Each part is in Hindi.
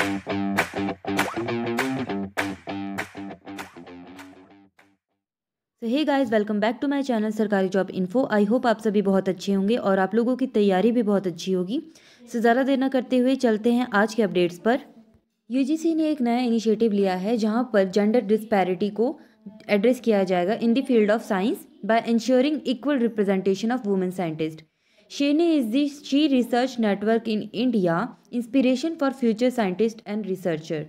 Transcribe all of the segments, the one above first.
तो hey guys welcome back to my channel सरकारी जॉब इन्फो आई होप आप सभी बहुत अच्छे होंगे और आप लोगों की तैयारी भी बहुत अच्छी होगी से ज़्यादा देर न करते हुए चलते हैं आज के अपडेट्स पर यूजीसी ने एक नया इनिशिएटिव लिया है जहां पर जेंडर डिस्पैरिटी को एड्रेस किया जाएगा in the field of science by ensuring equal representation of women scientist शेने is the She research network in India inspiration for future scientist and researcher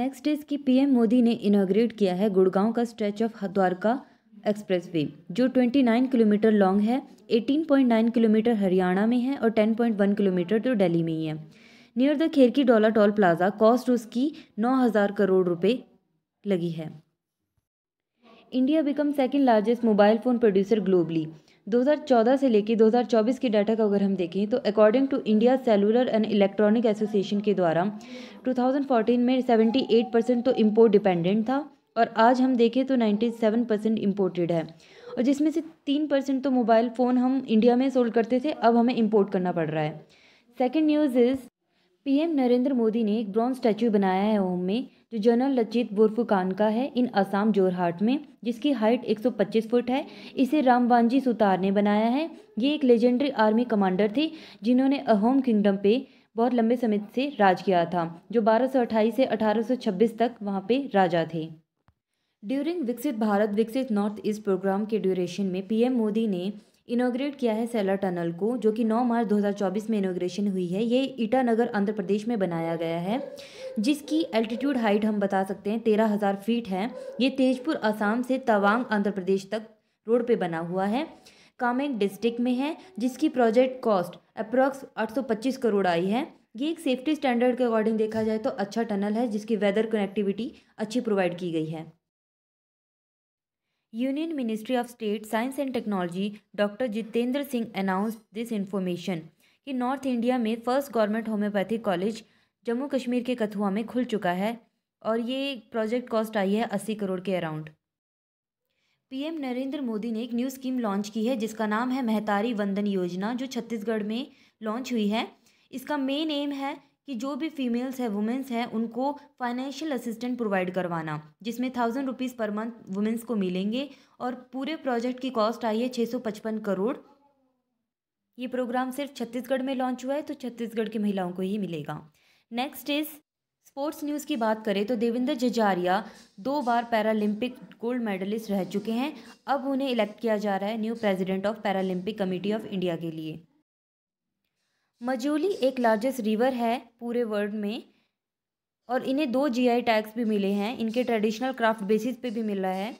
next is कि पीएम मोदी ने इनाग्रेट किया है गुड़गांव का स्ट्रेच ऑफ द्वारका एक्सप्रेसवे जो 29 किलोमीटर लॉन्ग है 18.9 किलोमीटर हरियाणा में है और 10.1 किलोमीटर तो दिल्ली में ही है near the Kherki Daula toll plaza cost उसकी 9000 करोड़ रुपए लगी है India become second largest mobile phone producer globally 2014 से लेकर 2024 के डाटा का अगर हम देखें तो according to India cellular and electronic association के द्वारा 2014 में 78 परसेंट तो इम्पोर्ट डिपेंडेंट था और आज हम देखें तो 97 परसेंट इम्पोर्टेड है और जिसमें से तीन परसेंट तो मोबाइल फ़ोन हम इंडिया में सोल्ड करते थे अब हमें इम्पोर्ट करना पड़ रहा है second news is PM Narendra Modi ने एक ब्रॉन्ज स्टैचू बनाया है ओम में जो जनरल लचित बोरफुकान का है इन असम जोरहाट में जिसकी हाइट 125 फुट है इसे रामवानजी सुतार ने बनाया है ये एक लेजेंडरी आर्मी कमांडर थे जिन्होंने अहोम किंगडम पे बहुत लंबे समय से राज किया था जो 1228 से 1826 तक वहाँ पे राजा थे during Viksit Bharat Viksit north east programme के ड्यूरेशन में पीएम मोदी ने इनोग्रेट किया है सेलर टनल को जो कि 9 मार्च 2024 में इनोग्रेशन हुई है ये ईटानगर आंध्र प्रदेश में बनाया गया है जिसकी एल्टीट्यूड हाइट हम बता सकते हैं तेरह हज़ार फीट है ये तेजपुर असम से तवांग आंध्र प्रदेश तक रोड पे बना हुआ है कामेंग डिस्ट्रिक्ट में है जिसकी प्रोजेक्ट कॉस्ट अप्रॉक्स आठ करोड़ आई है ये एक सेफ्टी स्टैंडर्ड के अकॉर्डिंग देखा जाए तो अच्छा टनल है जिसकी वेदर कनेक्टिविटी अच्छी प्रोवाइड की गई है Union Ministry of State Science and Technology Dr. Jitendra Singh announced this information कि नॉर्थ इंडिया में first government homeopathic college Jammu Kashmir के कथुआ में खुल चुका है और ये प्रोजेक्ट कॉस्ट आई है अस्सी करोड़ के अराउंड पीएम नरेंद्र मोदी ने एक न्यू स्कीम लॉन्च की है जिसका नाम है महतारी वंदन योजना जो छत्तीसगढ़ में लॉन्च हुई है इसका मेन एम है कि जो भी फीमेल्स है वुमेंस हैं उनको फाइनेंशियल असिस्टेंट प्रोवाइड करवाना जिसमें थाउजेंड रुपीज़ पर मंथ वुमेंस को मिलेंगे और पूरे प्रोजेक्ट की कॉस्ट आई है छः सौ पचपन करोड़ ये प्रोग्राम सिर्फ छत्तीसगढ़ में लॉन्च हुआ है तो छत्तीसगढ़ की महिलाओं को ही मिलेगा नेक्स्ट इज़ स्पोर्ट्स न्यूज़ की बात करें तो देवेंद्र जजारिया दो बार पैरालंपिक गोल्ड मेडलिस्ट रह चुके हैं अब उन्हें इलेक्ट किया जा रहा है new president of Paralympic committee of India के लिए मजूली एक लार्जेस्ट रिवर है पूरे वर्ल्ड में और इन्हें दो जीआई टैग्स भी मिले हैं इनके ट्रेडिशनल क्राफ्ट बेसिस पे भी मिला है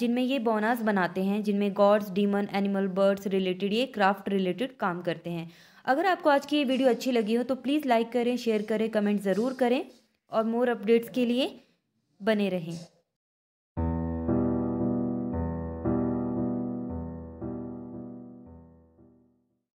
जिनमें ये बोनास बनाते हैं जिनमें gods demon animal birds related ये क्राफ्ट रिलेटेड काम करते हैं अगर आपको आज की ये वीडियो अच्छी लगी हो तो प्लीज़ लाइक करें शेयर करें कमेंट ज़रूर करें और मोर अपडेट्स के लिए बने रहें